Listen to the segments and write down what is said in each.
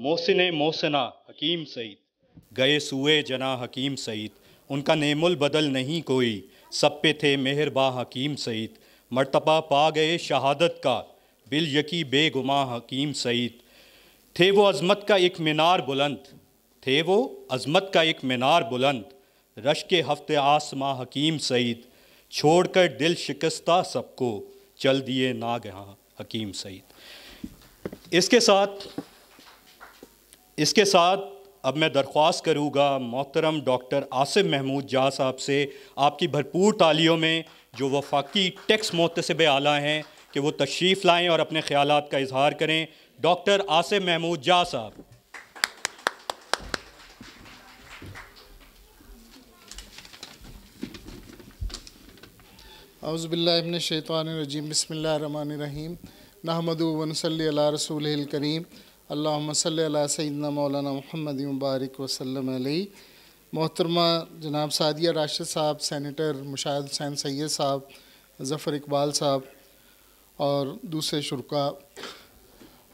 मोहसिन मोसना हकीम सईद गए सुए जना हकीम सईद उनका नेमुल बदल नहीं कोई सब पे थे मेहरबा हकीम सईद मरतबा पा गए शहादत का बिल यकी बेगुमा हकीम सईद थे वो अजमत का एक मीनार बुलंद थे वो अजमत का एक मीनार बुलंद रश के हफ्ते आसमां हकीम सईद छोड़कर दिल शिकस्ता सबको चल दिए ना गया हकीम सईद इसके साथ इसके साथ अब मैं दरख्वास्त करूँगा मोहतरम डॉक्टर आसिफ महमूद जहा साहब से आपकी भरपूर तालियों में जो वफाकी टैक्स मोतसब आला हैं कि वो तशरीफ़ लाएँ और अपने ख्याल का इजहार करें डॉक्टर आसिफ महमूद जहा साहब अज़बिल्लाशैतरजीम बसमीम नहमद वनसल रसूल करीम अल्लाम सल सैदना मौलाना महमद मुबारक वसलम मोहतरमा जनाब सादिया राशिद साहब सैनिटर मुशाह हुसैन सैद साहब ज़फ़र इकबाल साहब और दूसरे शुरा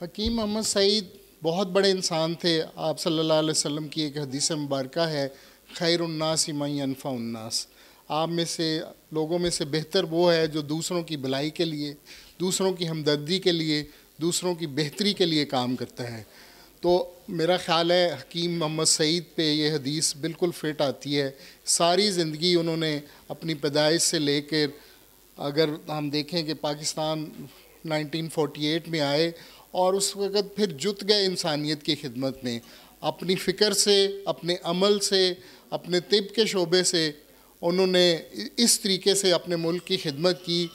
हकीम अहमद सईद बहुत बड़े इंसान थे आप सल्लल्लाहु अलैहि वसल्लम की एक हदीस मुबारक है खैर उन्नास मई अनफ़ा उन्नास आप में से लोगों में से बेहतर वो है जो दूसरों की भलाई के लिए दूसरों की हमदर्दी के लिए दूसरों की बेहतरी के लिए काम करता है तो मेरा ख्याल है हकीम मोहम्मद सईद पे ये हदीस बिल्कुल फिट आती है सारी ज़िंदगी उन्होंने अपनी पैदाइश से लेकर अगर हम देखें कि पाकिस्तान 1948 में आए और उस वक़्त फिर जुट गए इंसानियत की खिदमत में अपनी फ़िक्र से अपने अमल से अपने तिब के शोबे से उन्होंने इस तरीके से अपने मुल्क की खिदमत की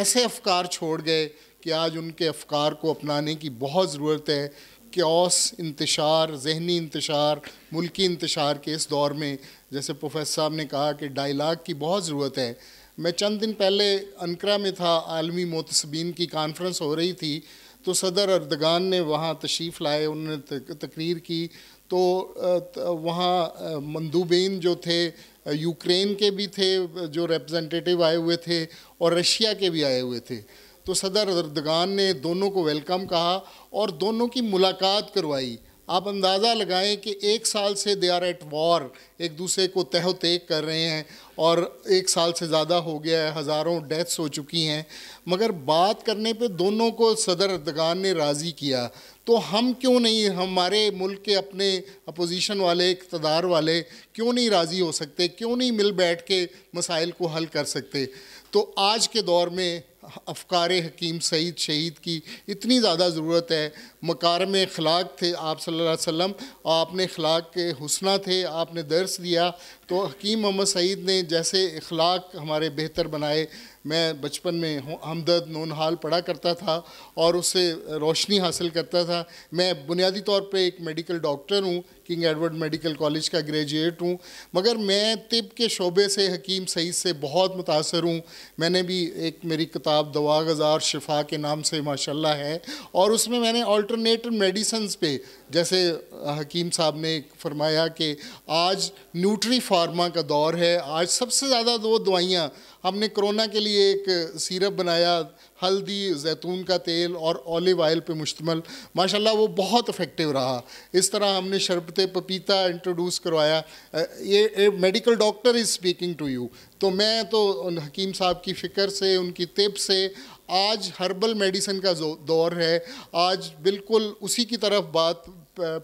ऐसे अफकार छोड़ गए कि आज उनके अफकार को अपनाने की बहुत ज़रूरत है कि औस इंतशार जहनी इंतशार मुल्की इंतशार के इस दौर में जैसे प्रोफेसर साहब ने कहा कि डायलाग की बहुत ज़रूरत है मैं चंद दिन पहले अनकरा में था आलमी मोतसबीन की कॉन्फ्रेंस हो रही थी तो सदर अरदगान ने वहाँ तशरीफ़ लाए उन्होंने तकरीर की तो वहाँ मंदूबेन जो थे यूक्रेन के भी थे जो रिप्रेजेंटेटिव आए हुए थे और रशिया के भी आए हुए थे तो सदर अर्दगान ने दोनों को वेलकम कहा और दोनों की मुलाकात करवाई आप अंदाज़ा लगाएं कि एक साल से दे आर एट वॉर एक दूसरे को तह तेक कर रहे हैं और एक साल से ज़्यादा हो गया है हज़ारों डेथ्स हो चुकी हैं मगर बात करने पे दोनों को सदर अरदगान ने राज़ी किया तो हम क्यों नहीं हमारे मुल्क के अपने अपोजिशन वाले इकतदार वाले क्यों नहीं राज़ी हो सकते क्यों नहीं मिल बैठ के मसाइल को हल कर सकते तो आज के दौर में अफकार हकीम सईद शहीद की इतनी ज़्यादा ज़रूरत है मकार में अखलाक थे आप सल्लल्लाहु अलैहि वसल्लम आपने अखलाक के हुसना थे आपने दर्स दिया तो हकीम मोहम्मद सईद ने जैसे अखलाक हमारे बेहतर बनाए मैं बचपन में हमदर्द नोनहाल पढ़ा करता था और उससे रोशनी हासिल करता था मैं बुनियादी तौर पे एक मेडिकल डॉक्टर हूँ किंग एडवर्ड मेडिकल कॉलेज का ग्रेजुएट हूँ मगर मैं तिब के शोबे से हकीम सईद से बहुत मुतासर हूँ मैंने भी एक मेरी किताब दवा गज़ार शिफा के नाम से माशाल्लाह है और उसमें मैंने ऑल्टरनेट मेडिसन पे जैसे हकीम साहब ने फरमाया कि आज न्यूट्री फार्मा का दौर है आज सबसे ज़्यादा दो दवाइयाँ हमने कोरोना के लिए लिए एक सीरप बनाया हल्दी जैतून का तेल और ऑलिव ऑयल पे मुश्तमल माशाल्लाह वो बहुत इफ़ेक्टिव रहा इस तरह हमने शरबत पपीता इंट्रोड्यूस करवाया ये, medical doctor is speaking to you तो मैं तो हकीम साहब की फ़िक्र से उनकी तिप से आज हर्बल मेडिसिन का दौर है आज बिल्कुल उसी की तरफ बात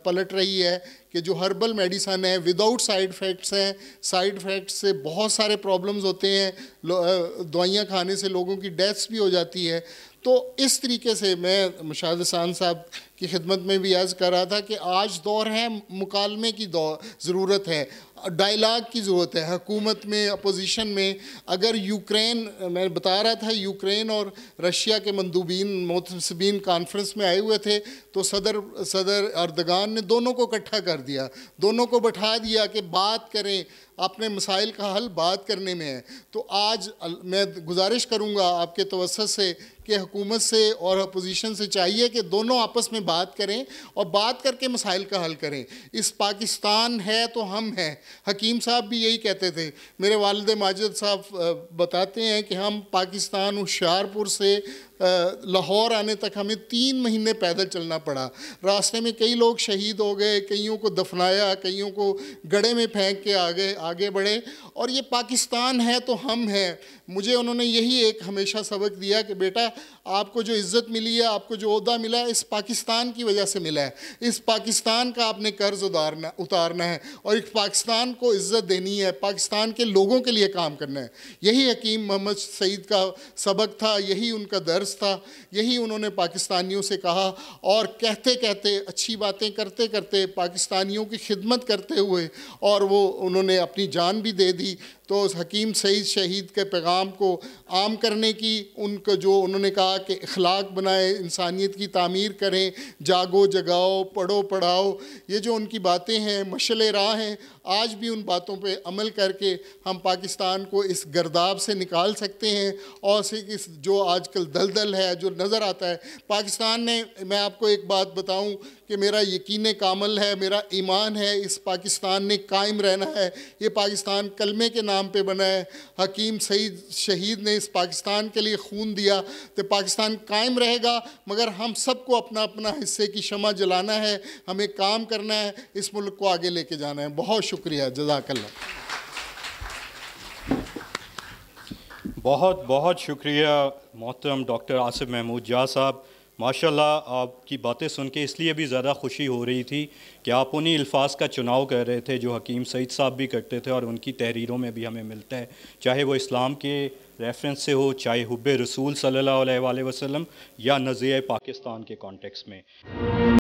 पलट रही है कि जो हर्बल मेडिसन है विदाउट साइड इफ़ेक्ट्स हैं साइड इफ़ेक्ट्स से बहुत सारे प्रॉब्लम्स होते हैं दवाइयाँ खाने से लोगों की डेथ्स भी हो जाती है तो इस तरीके से मैं मुशाद साहब की खिदमत में भी याज कर रहा था कि आज दौर है मुकालमे की दौर ज़रूरत है डायलाग की ज़रूरत है हकूमत में अपोजिशन में अगर यूक्रेन मैं बता रहा था यूक्रेन और रशिया के मंदूबीन मोतसबीन कॉन्फ्रेंस में आए हुए थे तो सदर सदर अर्दगान ने दोनों को इकट्ठा कर दिया दोनों को बैठा दिया कि बात करें अपने मसाइल का हल बात करने में है तो आज मैं गुजारिश करूँगा आपके तवसत से कि हकूमत से और अपोजिशन से चाहिए कि दोनों आपस में बात करें और बात करके मसाइल का हल करें इस पाकिस्तान है तो हम हैं हकीम साहब भी यही कहते थे मेरे वालद माजद साहब बताते हैं कि हम पाकिस्तान होशियारपुर से लाहौर आने तक हमें तीन महीने पैदल चलना पड़ा रास्ते में कई लोग शहीद हो गए कईयों को दफनाया कईयों को गड़े में फेंक के आगे आगे बढ़े और ये पाकिस्तान है तो हम हैं मुझे उन्होंने यही एक हमेशा सबक दिया कि बेटा आपको जो इज़्ज़त मिली है आपको जो अहदा मिला है इस पाकिस्तान की वजह से मिला है इस पाकिस्तान का आपने कर्ज उतारना उतारना है और एक पाकिस्तान को इज़्ज़त देनी है पाकिस्तान के लोगों के लिए काम करना है यही हकीम मोहम्मद सईद का सबक था यही उनका दर्स था यही उन्होंने पाकिस्तानियों से कहा और कहते कहते अच्छी बातें करते करते पाकिस्तानियों की खिदमत करते हुए और वो उन्होंने अपनी जान भी दे दी तो उस हकीम सईद शहीद के पैगाम को आम करने की उनको जो उन्होंने कहा कि अखलाक बनाए इंसानियत की तामीर करें जागो जगाओ पढ़ो पढ़ाओ ये जो उनकी बातें हैं मशल राह हैं आज भी उन बातों पे अमल करके हम पाकिस्तान को इस गर्दाब से निकाल सकते हैं और इस जो आजकल दल दलदल है जो नज़र आता है पाकिस्तान ने मैं आपको एक बात बताऊं कि मेरा यकीन कामल है मेरा ईमान है इस पाकिस्तान ने कायम रहना है ये पाकिस्तान कलमे के नाम पे बना है हकीम सईद शहीद ने इस पाकिस्तान के लिए खून दिया तो पाकिस्तान कायम रहेगा मगर हम सबको अपना अपना हिस्से की क्षमा जलाना है हमें काम करना है इस मुल्क को आगे लेके जाना है बहुत शुक्रिया जजाकल्ला बहुत बहुत शुक्रिया मोहतरम डॉक्टर आसिफ महमूद जहाँ साहब माशाल्लाह आपकी बातें सुन के इसलिए भी ज़्यादा खुशी हो रही थी कि आप उन्हीं अल्फाज का चुनाव कर रहे थे जो हकीम सईद साहब भी करते थे और उनकी तहरीरों में भी हमें मिलता है चाहे वो इस्लाम के रेफरेंस से हो चाहे हुब रसूल अलैहि वसल्लम या नज़ पाकिस्तान के कॉन्टेक्स में